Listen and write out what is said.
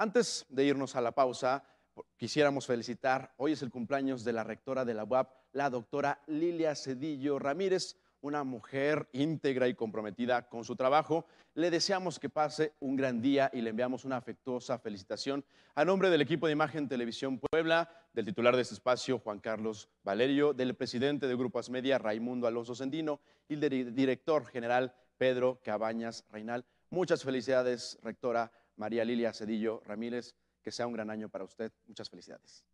Antes de irnos a la pausa, quisiéramos felicitar, hoy es el cumpleaños de la rectora de la UAP, la doctora Lilia Cedillo Ramírez, una mujer íntegra y comprometida con su trabajo. Le deseamos que pase un gran día y le enviamos una afectuosa felicitación a nombre del equipo de imagen Televisión Puebla, del titular de este espacio, Juan Carlos Valerio, del presidente de Grupas Media, Raimundo Alonso Sendino, y del director general, Pedro Cabañas Reinal. Muchas felicidades, rectora María Lilia Cedillo Ramírez. Que sea un gran año para usted. Muchas felicidades.